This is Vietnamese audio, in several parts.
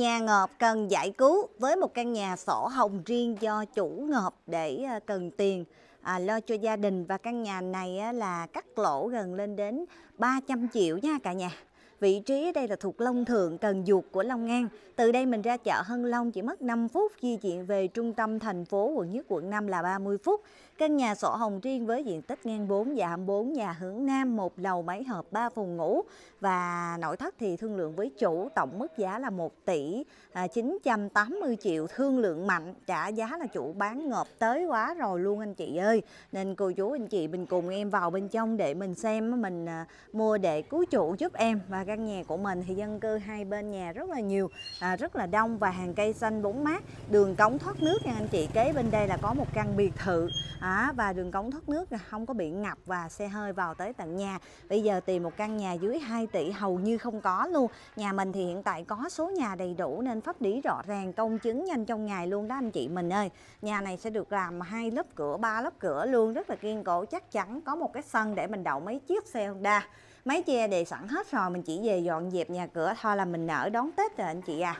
Nhà ngợp cần giải cứu với một căn nhà sổ hồng riêng do chủ ngợp để ờ, cần tiền à, lo cho gia đình và căn nhà này là cắt lỗ gần lên đến 300 triệu nha cả nhà vị trí ở đây là thuộc Long Thượng, Cần duột của Long An. Từ đây mình ra chợ Hân Long chỉ mất 5 phút, di chuyển về trung tâm thành phố quận nhất quận 5 là 30 phút. Căn nhà sổ hồng riêng với diện tích ngang 4 và 4 nhà hướng Nam, một lầu máy hợp 3 phòng ngủ và nội thất thì thương lượng với chủ tổng mức giá là 1 tỷ 980 à, triệu thương lượng mạnh trả giá là chủ bán ngợp tới quá rồi luôn anh chị ơi nên cô chú anh chị mình cùng em vào bên trong để mình xem mình à, mua để cứu chủ giúp em và căn nhà của mình thì dân cư hai bên nhà rất là nhiều à, rất là đông và hàng cây xanh bóng mát đường cống thoát nước nha anh chị kế bên đây là có một căn biệt thự à, và đường cống thoát nước không có bị ngập và xe hơi vào tới tận nhà bây giờ tìm một căn nhà dưới 2 tỷ hầu như không có luôn nhà mình thì hiện tại có số nhà đầy đủ nên pháp lý rõ ràng công chứng nhanh trong ngày luôn đó anh chị mình ơi nhà này sẽ được làm hai lớp cửa ba lớp cửa luôn rất là kiên cố chắc chắn có một cái sân để mình đậu mấy chiếc xe Honda mái che đề sẵn hết rồi, mình chỉ về dọn dẹp nhà cửa thôi là mình nở đón Tết rồi anh chị à.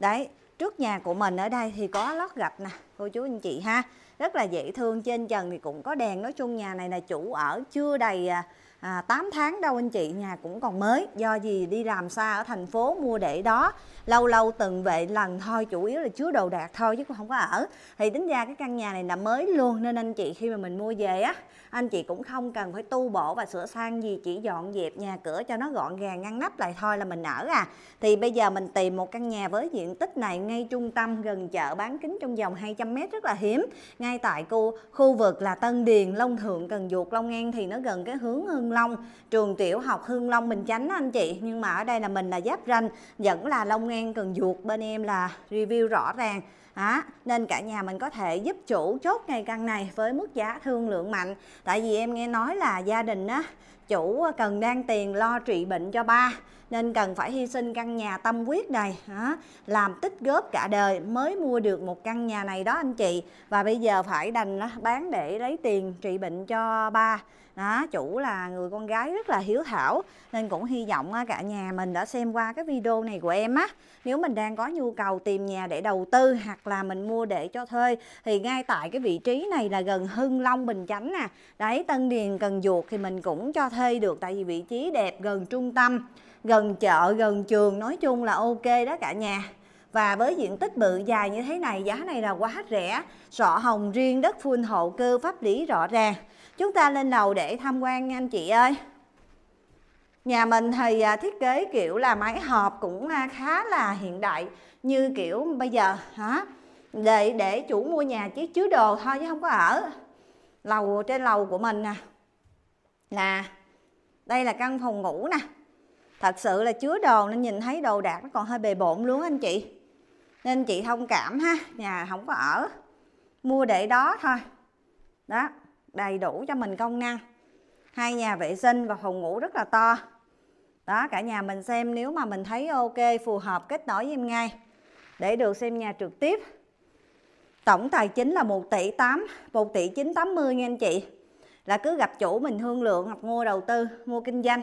Đấy, trước nhà của mình ở đây thì có lót gạch nè, cô chú anh chị ha. Rất là dễ thương, trên trần thì cũng có đèn. Nói chung nhà này là chủ ở chưa đầy à, à, 8 tháng đâu anh chị nhà cũng còn mới do gì đi làm xa ở thành phố mua để đó lâu lâu từng vệ lần thôi chủ yếu là chứa đồ đạc thôi chứ cũng không có ở thì tính ra cái căn nhà này là mới luôn nên anh chị khi mà mình mua về á anh chị cũng không cần phải tu bổ và sửa sang gì chỉ dọn dẹp nhà cửa cho nó gọn gàng ngăn nắp lại thôi là mình ở à thì bây giờ mình tìm một căn nhà với diện tích này ngay trung tâm gần chợ bán kính trong vòng 200 mét rất là hiếm ngay tại khu khu vực là Tân Điền Long Thượng Cần Duột Long An thì nó gần cái hướng hơn Long trường tiểu học Hương Long Bình Chánh anh chị nhưng mà ở đây là mình là giáp ranh vẫn là Long An Cần Duột bên em là review rõ ràng À, nên cả nhà mình có thể giúp chủ chốt ngay căn này với mức giá thương lượng mạnh tại vì em nghe nói là gia đình á chủ cần đang tiền lo trị bệnh cho ba nên cần phải hy sinh căn nhà tâm quyết này hả? làm tích góp cả đời mới mua được một căn nhà này đó anh chị và bây giờ phải đành bán để lấy tiền trị bệnh cho ba đó chủ là người con gái rất là hiếu thảo nên cũng hy vọng cả nhà mình đã xem qua cái video này của em á nếu mình đang có nhu cầu tìm nhà để đầu tư hoặc là mình mua để cho thuê thì ngay tại cái vị trí này là gần Hưng Long Bình Chánh nè đấy Tân Điền Cần Duộc thì mình cũng cho thuê được tại vì vị trí đẹp gần trung tâm gần chợ gần trường nói chung là ok đó cả nhà và với diện tích bự dài như thế này giá này là quá rẻ sọ hồng riêng đất phun hậu cơ pháp lý rõ ràng chúng ta lên lầu để tham quan nha anh chị ơi Nhà mình thì à, thiết kế kiểu là máy hộp cũng à, khá là hiện đại như kiểu bây giờ hả? Để để chủ mua nhà chỉ chứa đồ thôi chứ không có ở. Lầu trên lầu của mình nè. Là đây là căn phòng ngủ nè. Thật sự là chứa đồ nên nhìn thấy đồ đạc nó còn hơi bề bộn luôn anh chị nên chị thông cảm ha nhà không có ở mua để đó thôi đó đầy đủ cho mình công năng hai nhà vệ sinh và phòng ngủ rất là to đó cả nhà mình xem nếu mà mình thấy ok phù hợp kết nối với em ngay để được xem nhà trực tiếp tổng tài chính là 1 tỷ 8 1 tỷ 980 nha anh chị là cứ gặp chủ mình thương lượng hoặc mua đầu tư mua kinh doanh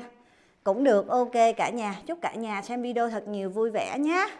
cũng được ok cả nhà chúc cả nhà xem video thật nhiều vui vẻ nhé